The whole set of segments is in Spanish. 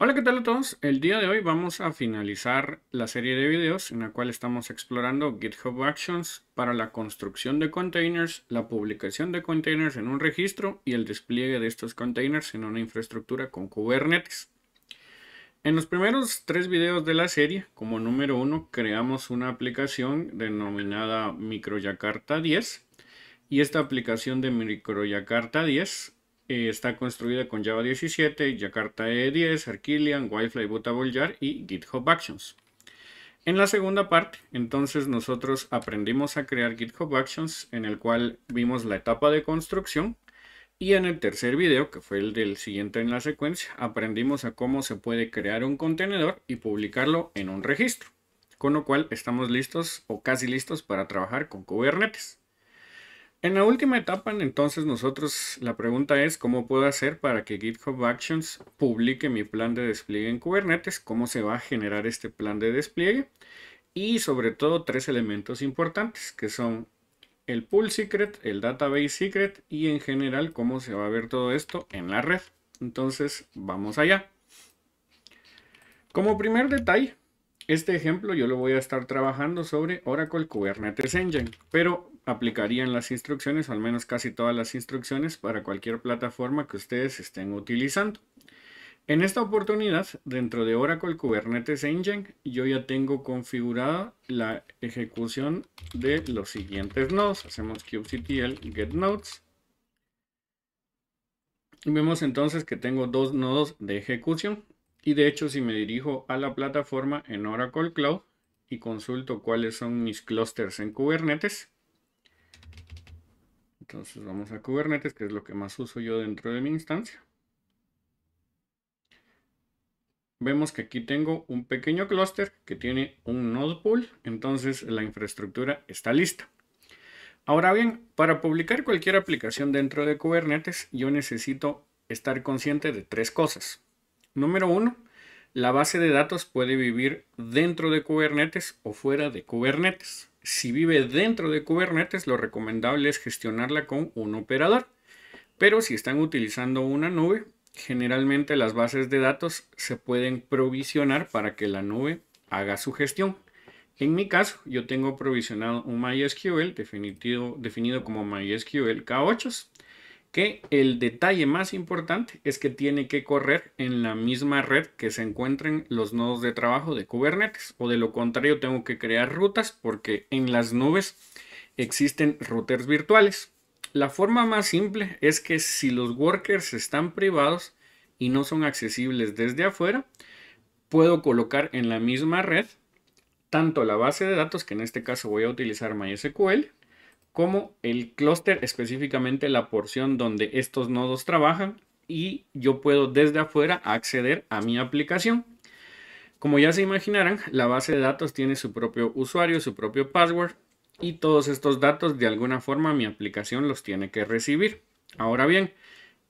Hola, ¿qué tal a todos? El día de hoy vamos a finalizar la serie de videos en la cual estamos explorando GitHub Actions para la construcción de containers, la publicación de containers en un registro y el despliegue de estos containers en una infraestructura con Kubernetes. En los primeros tres videos de la serie, como número uno, creamos una aplicación denominada MicroYakarta 10 y esta aplicación de MicroYakarta 10 eh, está construida con Java 17, Jakarta E10, Arquillian, Wi-Fi Bootable Jar y GitHub Actions. En la segunda parte, entonces nosotros aprendimos a crear GitHub Actions, en el cual vimos la etapa de construcción. Y en el tercer video, que fue el del siguiente en la secuencia, aprendimos a cómo se puede crear un contenedor y publicarlo en un registro. Con lo cual estamos listos o casi listos para trabajar con Kubernetes. En la última etapa, entonces nosotros la pregunta es cómo puedo hacer para que GitHub Actions publique mi plan de despliegue en Kubernetes, cómo se va a generar este plan de despliegue y sobre todo tres elementos importantes que son el pool secret, el database secret y en general cómo se va a ver todo esto en la red. Entonces vamos allá. Como primer detalle, este ejemplo yo lo voy a estar trabajando sobre Oracle Kubernetes Engine, pero aplicarían las instrucciones, al menos casi todas las instrucciones, para cualquier plataforma que ustedes estén utilizando. En esta oportunidad, dentro de Oracle Kubernetes Engine, yo ya tengo configurada la ejecución de los siguientes nodos. Hacemos kubectl get nodes. vemos entonces que tengo dos nodos de ejecución. Y de hecho, si me dirijo a la plataforma en Oracle Cloud y consulto cuáles son mis clusters en Kubernetes, entonces vamos a Kubernetes, que es lo que más uso yo dentro de mi instancia. Vemos que aquí tengo un pequeño clúster que tiene un node pool, entonces la infraestructura está lista. Ahora bien, para publicar cualquier aplicación dentro de Kubernetes, yo necesito estar consciente de tres cosas. Número uno, la base de datos puede vivir dentro de Kubernetes o fuera de Kubernetes. Si vive dentro de Kubernetes, lo recomendable es gestionarla con un operador. Pero si están utilizando una nube, generalmente las bases de datos se pueden provisionar para que la nube haga su gestión. En mi caso, yo tengo provisionado un MySQL definido, como MySQL K8 s que el detalle más importante es que tiene que correr en la misma red que se encuentren los nodos de trabajo de Kubernetes o de lo contrario tengo que crear rutas porque en las nubes existen routers virtuales. La forma más simple es que si los workers están privados y no son accesibles desde afuera, puedo colocar en la misma red tanto la base de datos, que en este caso voy a utilizar MySQL, como el clúster, específicamente la porción donde estos nodos trabajan y yo puedo desde afuera acceder a mi aplicación. Como ya se imaginarán, la base de datos tiene su propio usuario, su propio password y todos estos datos de alguna forma mi aplicación los tiene que recibir. Ahora bien,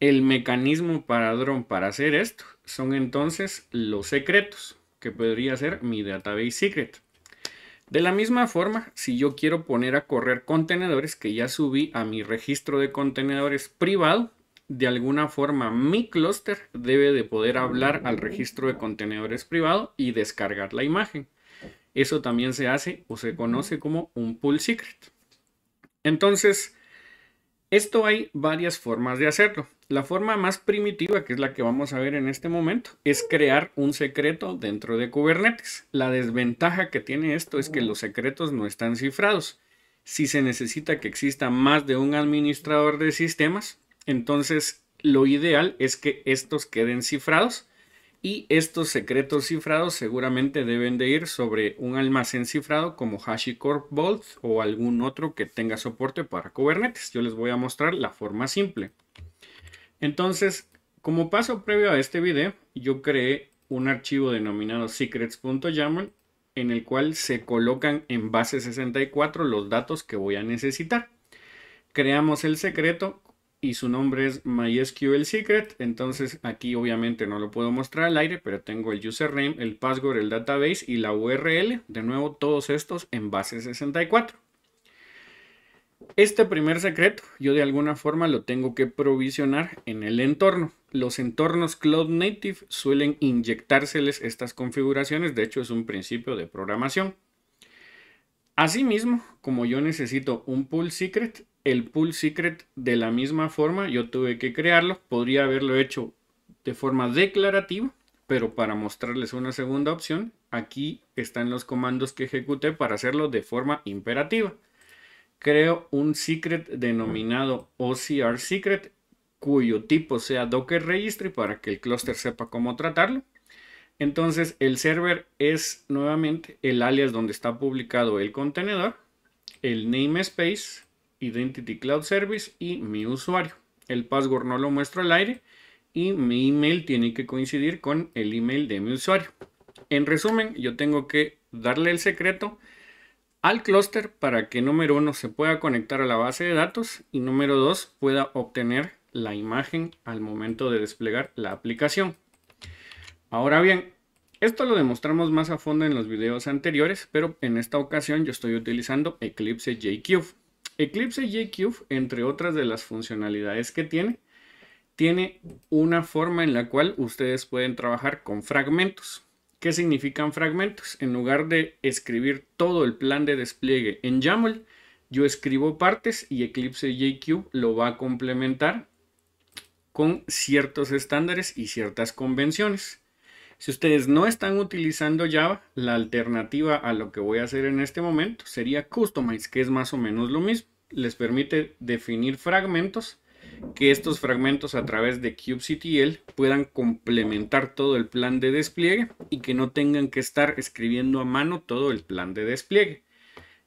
el mecanismo drone para hacer esto son entonces los secretos, que podría ser mi database secret. De la misma forma, si yo quiero poner a correr contenedores que ya subí a mi registro de contenedores privado, de alguna forma mi clúster debe de poder hablar al registro de contenedores privado y descargar la imagen. Eso también se hace o se conoce como un pull secret. Entonces, esto hay varias formas de hacerlo. La forma más primitiva, que es la que vamos a ver en este momento, es crear un secreto dentro de Kubernetes. La desventaja que tiene esto es que los secretos no están cifrados. Si se necesita que exista más de un administrador de sistemas, entonces lo ideal es que estos queden cifrados y estos secretos cifrados seguramente deben de ir sobre un almacén cifrado como HashiCorp Vault o algún otro que tenga soporte para Kubernetes. Yo les voy a mostrar la forma simple. Entonces, como paso previo a este video, yo creé un archivo denominado secrets.yaml en el cual se colocan en base 64 los datos que voy a necesitar. Creamos el secreto y su nombre es MySQL Secret, entonces aquí obviamente no lo puedo mostrar al aire, pero tengo el username, el password, el database y la URL, de nuevo todos estos en base 64. Este primer secreto yo de alguna forma lo tengo que provisionar en el entorno. Los entornos Cloud Native suelen inyectárseles estas configuraciones, de hecho es un principio de programación. Asimismo, como yo necesito un pool secret, el pool secret de la misma forma yo tuve que crearlo, podría haberlo hecho de forma declarativa, pero para mostrarles una segunda opción, aquí están los comandos que ejecuté para hacerlo de forma imperativa creo un secret denominado OCR secret cuyo tipo sea Docker Registry para que el clúster sepa cómo tratarlo. Entonces el server es nuevamente el alias donde está publicado el contenedor, el namespace, Identity Cloud Service y mi usuario. El password no lo muestro al aire y mi email tiene que coincidir con el email de mi usuario. En resumen, yo tengo que darle el secreto al clúster para que número uno se pueda conectar a la base de datos y número dos pueda obtener la imagen al momento de desplegar la aplicación. Ahora bien, esto lo demostramos más a fondo en los videos anteriores, pero en esta ocasión yo estoy utilizando Eclipse JQ. Eclipse JQ, entre otras de las funcionalidades que tiene, tiene una forma en la cual ustedes pueden trabajar con fragmentos. ¿Qué significan fragmentos. En lugar de escribir todo el plan de despliegue en YAML, yo escribo partes y Eclipse JQ lo va a complementar con ciertos estándares y ciertas convenciones. Si ustedes no están utilizando Java, la alternativa a lo que voy a hacer en este momento sería Customize, que es más o menos lo mismo. Les permite definir fragmentos que estos fragmentos a través de kubectl puedan complementar todo el plan de despliegue y que no tengan que estar escribiendo a mano todo el plan de despliegue.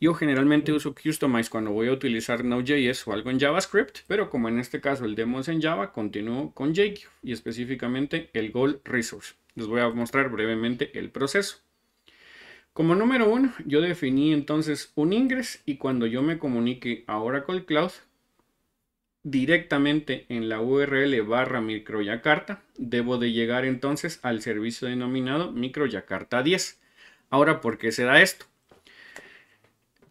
Yo generalmente uso Customize cuando voy a utilizar Node.js o algo en JavaScript, pero como en este caso el demo es en Java, continúo con JQ y específicamente el Goal Resource. Les voy a mostrar brevemente el proceso. Como número uno, yo definí entonces un ingreso y cuando yo me comunique ahora con Cloud, directamente en la URL barra microyakarta, debo de llegar entonces al servicio denominado microyakarta 10. Ahora, ¿por qué se da esto?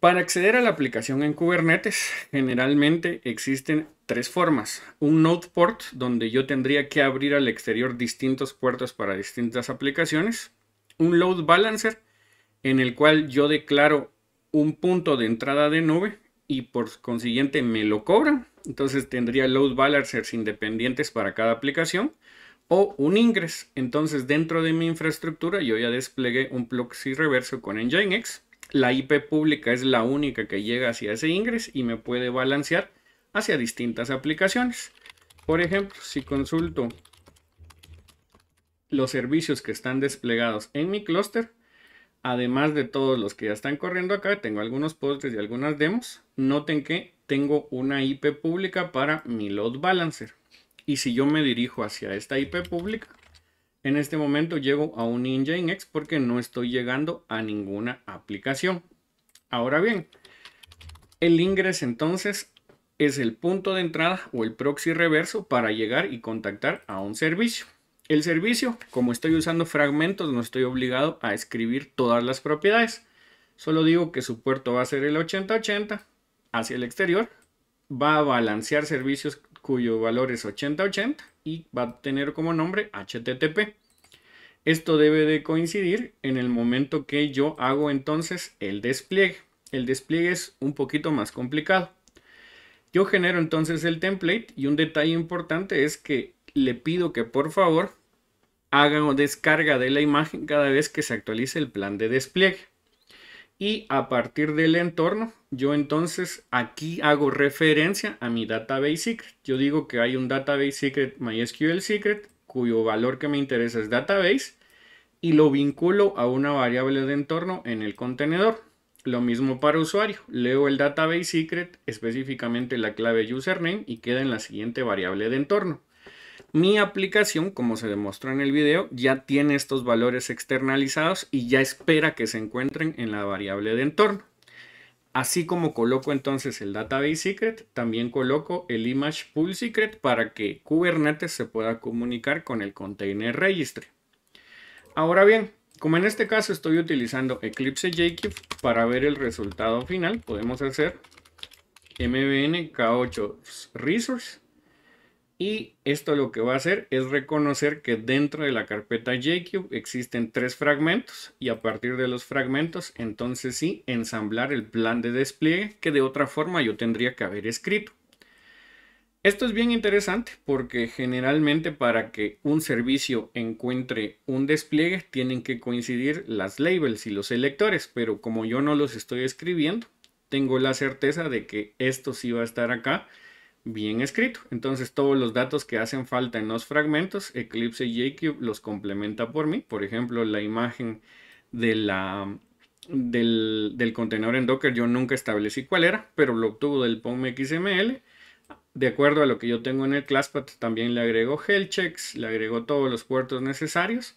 Para acceder a la aplicación en Kubernetes, generalmente existen tres formas. Un node port, donde yo tendría que abrir al exterior distintos puertos para distintas aplicaciones. Un load balancer, en el cual yo declaro un punto de entrada de nube y por consiguiente me lo cobran. Entonces tendría load balancers independientes para cada aplicación o un ingress. Entonces dentro de mi infraestructura yo ya desplegué un proxy reverso con Nginx. La IP pública es la única que llega hacia ese ingress y me puede balancear hacia distintas aplicaciones. Por ejemplo, si consulto los servicios que están desplegados en mi clúster, además de todos los que ya están corriendo acá, tengo algunos postres y algunas demos. Noten que tengo una IP pública para mi load balancer. Y si yo me dirijo hacia esta IP pública, en este momento llego a un Nginx porque no estoy llegando a ninguna aplicación. Ahora bien, el ingreso entonces es el punto de entrada o el proxy reverso para llegar y contactar a un servicio el servicio. Como estoy usando fragmentos, no estoy obligado a escribir todas las propiedades. Solo digo que su puerto va a ser el 8080 hacia el exterior. Va a balancear servicios cuyo valor es 8080 y va a tener como nombre HTTP. Esto debe de coincidir en el momento que yo hago entonces el despliegue. El despliegue es un poquito más complicado. Yo genero entonces el template y un detalle importante es que le pido que por favor hagan descarga de la imagen cada vez que se actualice el plan de despliegue. Y a partir del entorno, yo entonces aquí hago referencia a mi database secret. Yo digo que hay un database secret MySQL secret cuyo valor que me interesa es database y lo vinculo a una variable de entorno en el contenedor. Lo mismo para usuario. Leo el database secret, específicamente la clave username y queda en la siguiente variable de entorno. Mi aplicación, como se demostró en el video, ya tiene estos valores externalizados y ya espera que se encuentren en la variable de entorno. Así como coloco entonces el database secret, también coloco el image pool secret para que Kubernetes se pueda comunicar con el container registry. Ahora bien, como en este caso estoy utilizando Eclipse JQ para ver el resultado final, podemos hacer mbn k8 resource y esto lo que va a hacer es reconocer que dentro de la carpeta Jcube existen tres fragmentos y a partir de los fragmentos entonces sí ensamblar el plan de despliegue que de otra forma yo tendría que haber escrito. Esto es bien interesante porque generalmente para que un servicio encuentre un despliegue tienen que coincidir las labels y los selectores, pero como yo no los estoy escribiendo, tengo la certeza de que esto sí va a estar acá bien escrito. Entonces todos los datos que hacen falta en los fragmentos, Eclipse JCube los complementa por mí. Por ejemplo, la imagen del, del, contenedor en Docker yo nunca establecí cuál era, pero lo obtuvo del POM XML. De acuerdo a lo que yo tengo en el ClassPad, también le agregó health checks, le agregó todos los puertos necesarios.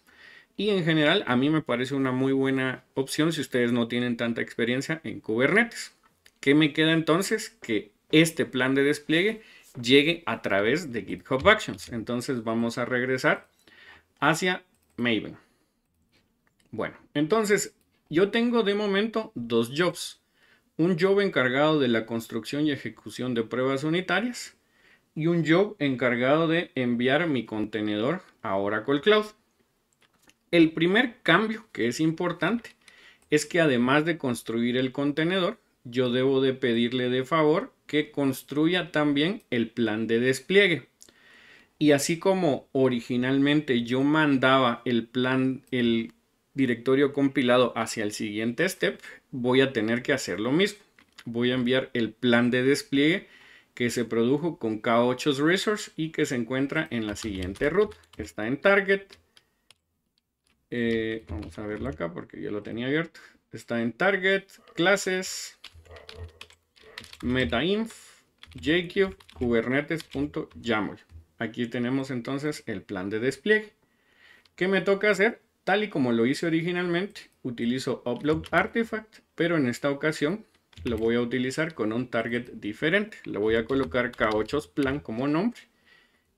Y en general, a mí me parece una muy buena opción si ustedes no tienen tanta experiencia en Kubernetes. ¿Qué me queda entonces? Que este plan de despliegue llegue a través de GitHub Actions. Entonces vamos a regresar hacia Maven. Bueno, entonces yo tengo de momento dos jobs. Un job encargado de la construcción y ejecución de pruebas unitarias y un job encargado de enviar mi contenedor a Oracle Cloud. El primer cambio que es importante es que además de construir el contenedor, yo debo de pedirle de favor que construya también el plan de despliegue. Y así como originalmente yo mandaba el plan, el directorio compilado hacia el siguiente step, voy a tener que hacer lo mismo. Voy a enviar el plan de despliegue que se produjo con K8 Resource y que se encuentra en la siguiente ruta. Está en Target. Eh, vamos a verlo acá porque yo lo tenía abierto. Está en Target, clases, metainf jq kubernetes.yaml. Aquí tenemos entonces el plan de despliegue. ¿Qué me toca hacer? Tal y como lo hice originalmente, utilizo upload artifact, pero en esta ocasión lo voy a utilizar con un target diferente. Le voy a colocar k8 plan como nombre.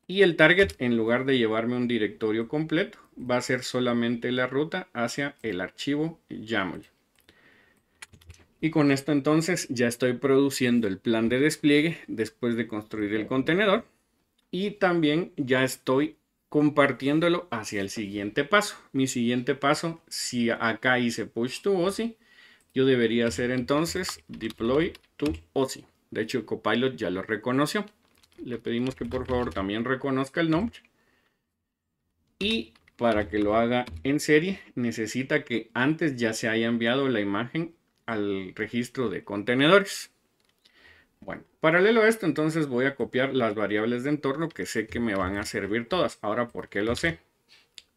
Y el target, en lugar de llevarme un directorio completo, va a ser solamente la ruta hacia el archivo YAML. Y con esto entonces ya estoy produciendo el plan de despliegue después de construir el contenedor. Y también ya estoy compartiéndolo hacia el siguiente paso. Mi siguiente paso, si acá hice push to OSI, yo debería hacer entonces deploy to OSI. De hecho, Copilot ya lo reconoció. Le pedimos que por favor también reconozca el nombre. Y para que lo haga en serie, necesita que antes ya se haya enviado la imagen al registro de contenedores. Bueno, paralelo a esto entonces voy a copiar las variables de entorno que sé que me van a servir todas. Ahora, ¿por qué lo sé?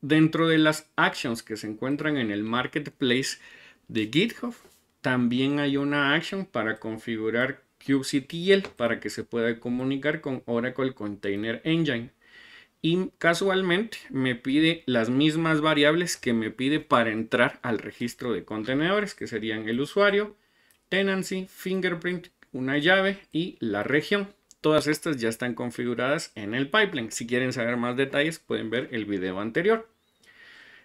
Dentro de las actions que se encuentran en el marketplace de GitHub, también hay una action para configurar kubectl para que se pueda comunicar con Oracle Container Engine y casualmente me pide las mismas variables que me pide para entrar al registro de contenedores, que serían el usuario, tenancy, fingerprint, una llave y la región. Todas estas ya están configuradas en el pipeline. Si quieren saber más detalles pueden ver el video anterior.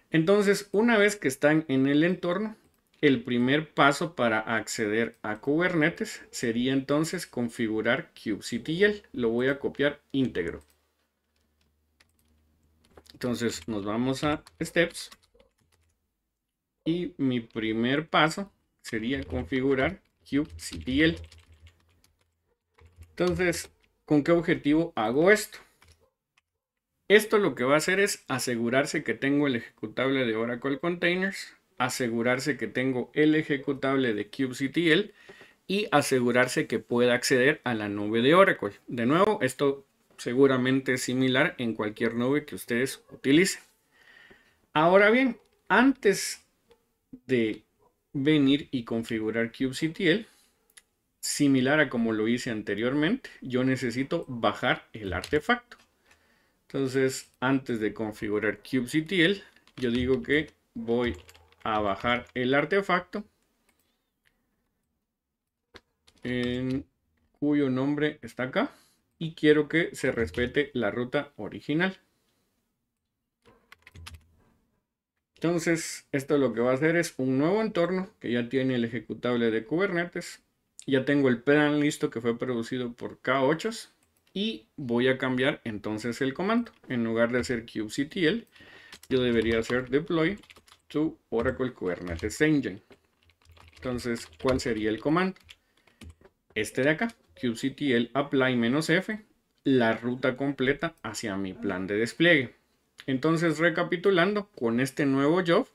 Entonces, una vez que están en el entorno, el primer paso para acceder a Kubernetes sería entonces configurar kubectl. Lo voy a copiar íntegro. Entonces nos vamos a Steps. Y mi primer paso sería configurar kubectl Entonces, ¿con qué objetivo hago esto? Esto lo que va a hacer es asegurarse que tengo el ejecutable de Oracle Containers, asegurarse que tengo el ejecutable de kubectl y asegurarse que pueda acceder a la nube de Oracle. De nuevo, esto seguramente similar en cualquier nube que ustedes utilicen. Ahora bien, antes de venir y configurar kubectl, similar a como lo hice anteriormente, yo necesito bajar el artefacto. Entonces, antes de configurar CubeCTL yo digo que voy a bajar el artefacto cuyo nombre está acá y quiero que se respete la ruta original. Entonces, esto lo que va a hacer es un nuevo entorno que ya tiene el ejecutable de Kubernetes. Ya tengo el plan listo que fue producido por K8 y voy a cambiar entonces el comando. En lugar de hacer kubectl, yo debería hacer deploy to Oracle Kubernetes Engine. Entonces, ¿cuál sería el comando? Este de acá kubectl apply-f la ruta completa hacia mi plan de despliegue. Entonces, recapitulando, con este nuevo job,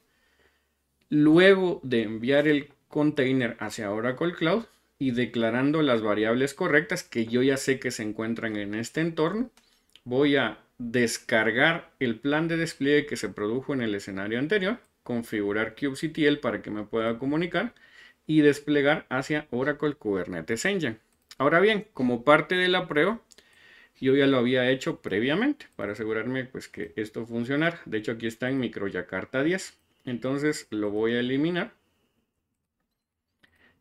luego de enviar el container hacia Oracle Cloud y declarando las variables correctas que yo ya sé que se encuentran en este entorno, voy a descargar el plan de despliegue que se produjo en el escenario anterior, configurar kubectl para que me pueda comunicar y desplegar hacia Oracle Kubernetes Engine. Ahora bien, como parte de la prueba, yo ya lo había hecho previamente para asegurarme pues que esto funcionara. De hecho, aquí está en micro 10. Entonces lo voy a eliminar.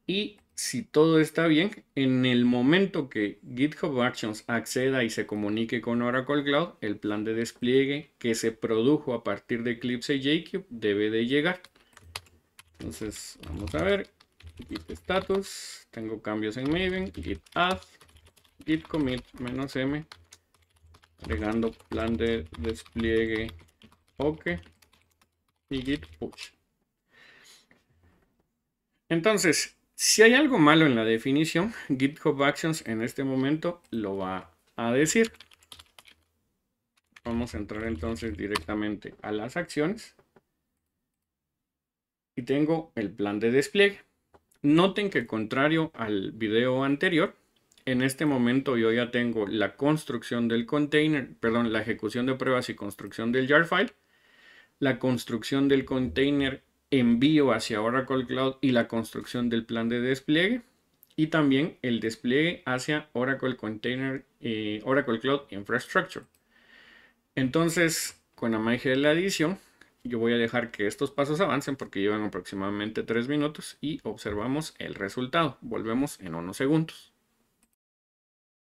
Y si todo está bien, en el momento que GitHub Actions acceda y se comunique con Oracle Cloud, el plan de despliegue que se produjo a partir de Eclipse JQ debe de llegar. Entonces, vamos a ver, git status, tengo cambios en Maven, git add, git commit menos m, agregando plan de despliegue ok y git push. Entonces, si hay algo malo en la definición, GitHub Actions en este momento lo va a decir. Vamos a entrar entonces directamente a las acciones. Y tengo el plan de despliegue. Noten que contrario al video anterior, en este momento yo ya tengo la construcción del container, perdón, la ejecución de pruebas y construcción del jar file, la construcción del container envío hacia Oracle Cloud y la construcción del plan de despliegue y también el despliegue hacia Oracle Container eh, Oracle Cloud Infrastructure. Entonces, con la magia de la edición, yo voy a dejar que estos pasos avancen porque llevan aproximadamente 3 minutos y observamos el resultado. Volvemos en unos segundos.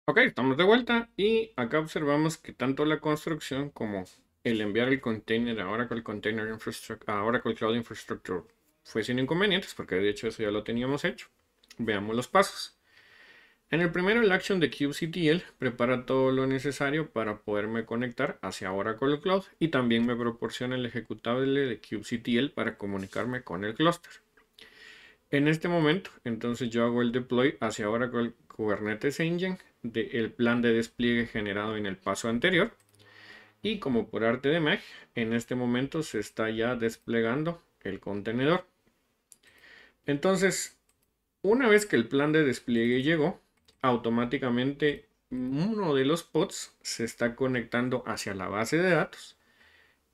Ok, estamos de vuelta y acá observamos que tanto la construcción como el enviar el container con el container Infrastructure, con Cloud Infrastructure fue sin inconvenientes porque de hecho eso ya lo teníamos hecho. Veamos los pasos. En el primero, el action de kubectl prepara todo lo necesario para poderme conectar hacia ahora Oracle Cloud y también me proporciona el ejecutable de kubectl para comunicarme con el clúster. En este momento, entonces yo hago el deploy hacia el Kubernetes Engine del plan de despliegue generado en el paso anterior. Y como por arte de magia, en este momento se está ya desplegando el contenedor. Entonces, una vez que el plan de despliegue llegó, automáticamente uno de los pods se está conectando hacia la base de datos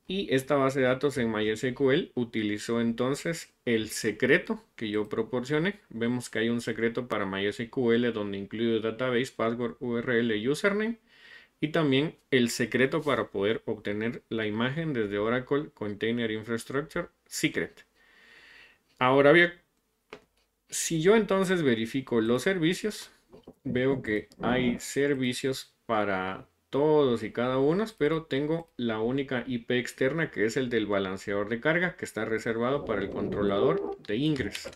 y esta base de datos en MySQL utilizó entonces el secreto que yo proporcioné. Vemos que hay un secreto para MySQL donde incluye database, password, URL, username y también el secreto para poder obtener la imagen desde Oracle Container Infrastructure Secret. Ahora bien, si yo entonces verifico los servicios, veo que hay servicios para todos y cada uno, pero tengo la única IP externa que es el del balanceador de carga que está reservado para el controlador de ingreso.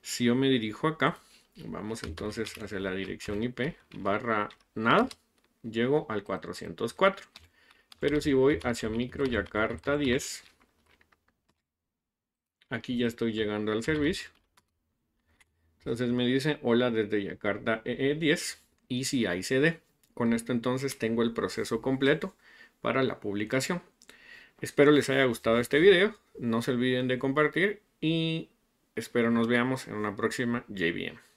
Si yo me dirijo acá, vamos entonces hacia la dirección IP barra nada llego al 404. Pero si voy hacia micro Yakarta 10, aquí ya estoy llegando al servicio. Entonces me dice hola desde Yakarta EE10 y si hay CD. Con esto entonces tengo el proceso completo para la publicación. Espero les haya gustado este video, no se olviden de compartir y espero nos veamos en una próxima JVM.